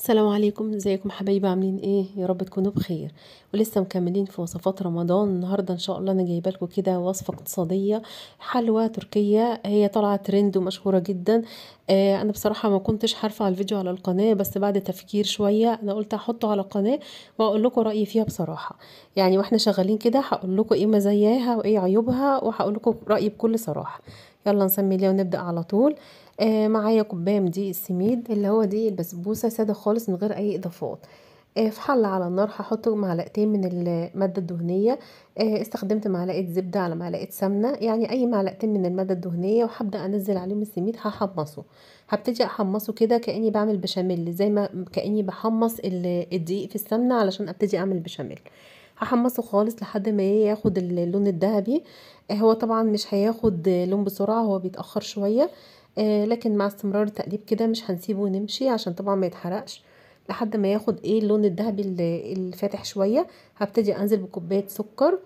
السلام عليكم ازيكم حبايبي عاملين ايه يا رب تكونوا بخير ولسه مكملين في وصفات رمضان النهارده ان شاء الله انا جايبه لكم كده وصفه اقتصاديه حلوه تركيه هي طالعه ترند ومشهوره جدا آه انا بصراحه ما كنتش حرفه على الفيديو على القناه بس بعد تفكير شويه انا قلت احطه على القناه واقول لكم رايي فيها بصراحه يعني واحنا شغالين كده هقول لكم ايه مزاياها وايه عيوبها وهقول لكم رايي بكل صراحه يلا نسمي ليه ونبدأ على طول آه معايا كوباية من دقيق السميد اللي هو دي البسبوسة سادة خالص من غير أي إضافات آه في حلة على النار هحط معلقتين من المادة الدهنية آه استخدمت معلقة زبدة على معلقة سمنة يعني أي معلقتين من المادة الدهنية وهبدأ أنزل عليهم السميد هحمصه هبتدي أحمصه كده كأني بعمل بشاميل زي ما كأني بحمص الدقيق في السمنة علشان أبتدي أعمل بشاميل هحمصه خالص لحد ما ياخد اللون الذهبي آه، هو طبعا مش هياخد لون بسرعه هو بيتاخر شويه آه، لكن مع استمرار التقليب كده مش هنسيبه نمشي عشان طبعا ما يتحرقش لحد ما ياخد ايه اللون الذهبي الفاتح شويه هبتدي انزل بكوبايه سكر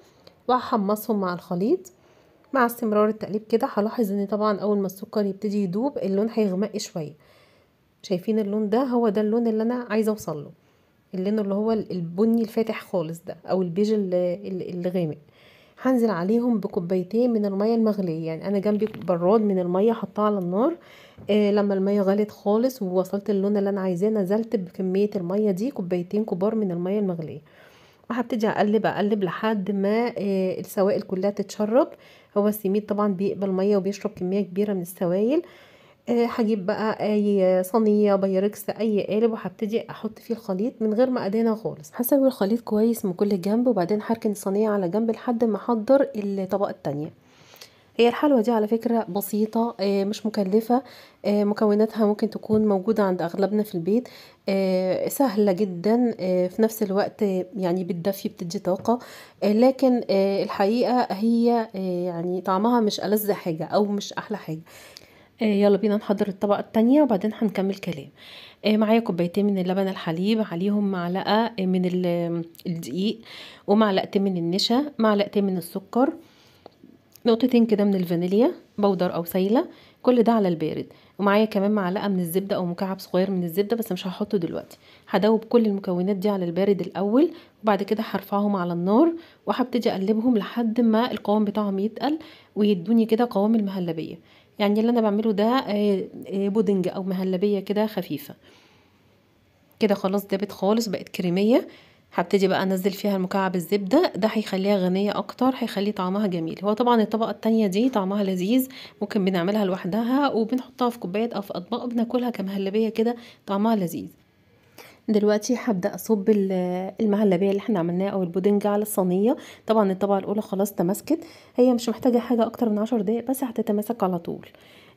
وهحمصهم مع الخليط مع استمرار التقليب كده هلاحظ ان طبعا اول ما السكر يبتدي يدوب اللون هيغمق شويه شايفين اللون ده هو ده اللون اللي انا عايزه اوصله اللون اللي هو البني الفاتح خالص ده او البيج الغامق هنزل عليهم بكوبايتين من الميه المغليه يعني انا جنبي براد من الميه حطاه على النار آه لما الميه غلت خالص ووصلت اللون اللي انا عايزاه نزلت بكميه الميه دي كوبايتين كبار من الميه المغليه وهبتدي اقلب اقلب لحد ما آه السوائل كلها تتشرب هو السميد طبعا بيقبل ميه وبيشرب كميه كبيره من السوائل آه، هجيب بقى اي صينيه بيركس اي قالب وهبتدي احط فيه الخليط من غير ما ادهنه خالص هسوي الخليط كويس من كل جنب وبعدين هركن الصينيه على جنب لحد ما احضر الطبقه التانيه هي الحلوى دي على فكرة بسيطة آه، مش مكلفة آه، مكوناتها ممكن تكون موجودة عند أغلبنا في البيت سهلة جدا في نفس الوقت يعني بتدفي بتدي طاقة لكن الحقيقة هي يعني طعمها مش ألذ حاجة أو مش أحلى حاجة آه، يلا بينا نحضر الطبقة التانية وبعدين هنكمل كلام آه، معايا كوبايتين من اللبن الحليب عليهم معلقة آه، من الدقيق ومعلقتين من النشا معلقتين من السكر نقطتين كده من الفانيليا بودر او سايله كل ده على البارد ومعايا كمان معلقه من الزبده او مكعب صغير من الزبده بس مش هحطه دلوقتي هدوب كل المكونات دي على البارد الاول وبعد كده هرفعهم على النار وهبتدي اقلبهم لحد ما القوام بتاعهم يتقل ويدوني كده قوام المهلبيه يعني اللي انا بعمله ده آه، آه، بودنج او مهلبيه كده خفيفه كده خلاص دابت خالص بقت كريميه هبتدي بقى انزل فيها المكعب الزبده ده هيخليها غنيه اكتر هيخلي طعمها جميل هو طبعا الطبقه التانية دي طعمها لذيذ ممكن بنعملها لوحدها وبنحطها في كوبايات او في اطباق بناكلها كمهلبيه كده طعمها لذيذ دلوقتي هبدا اصب المهلبيه اللي احنا عملناها او البودنج على الصينيه طبعا الطبقه الاولى خلاص تماسكت هي مش محتاجه حاجه اكتر من عشر دقايق بس هتتماسك على طول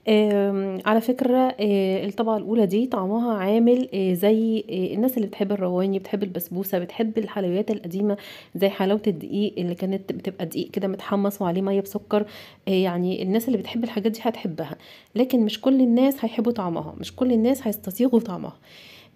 آه على فكرة آه الطبقة الأولى دي طعمها عامل آه، زي آه، الناس اللي بتحب الرواني بتحب البسبوسة بتحب الحلويات القديمة زي حلاوة الدقيق اللي كانت بتبقى دقيق كده متحمص وعليه مية بسكر آه، يعني الناس اللي بتحب الحاجات دي هتحبها لكن مش كل الناس هيحبوا طعمها مش كل الناس هيستسيغوا طعمها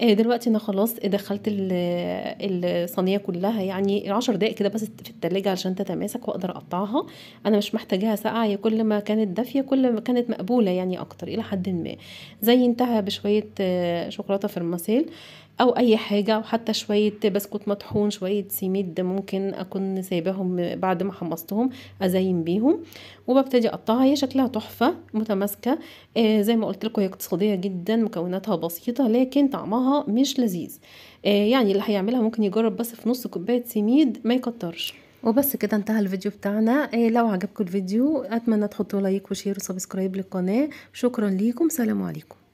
آه، دلوقتي انا خلاص دخلت الصينيه كلها يعني عشر دقايق كده بس في التلاجة علشان تتماسك واقدر اقطعها انا مش محتاجاها ساقعه هي كل ما كانت دافيه كل ما كانت مقبوله يعني اكتر الى حد ما زينتها بشويه آه، شوكولاته فرماسيل او اي حاجه وحتى شويه بسكوت مطحون شويه سميد ممكن اكون سايباهم بعد ما حمصتهم ازين بيهم وببتدي اقطعها هي شكلها تحفه متماسكه آه زي ما قلت لكم هي اقتصاديه جدا مكوناتها بسيطه لكن طعمها مش لذيذ آه يعني اللي هيعملها ممكن يجرب بس في نص كوبايه سميد ما يكترش وبس كده انتهى الفيديو بتاعنا إيه لو عجبكم الفيديو اتمنى تحطوا لايك وشير وسبسكرايب للقناه شكرا ليكم سلام عليكم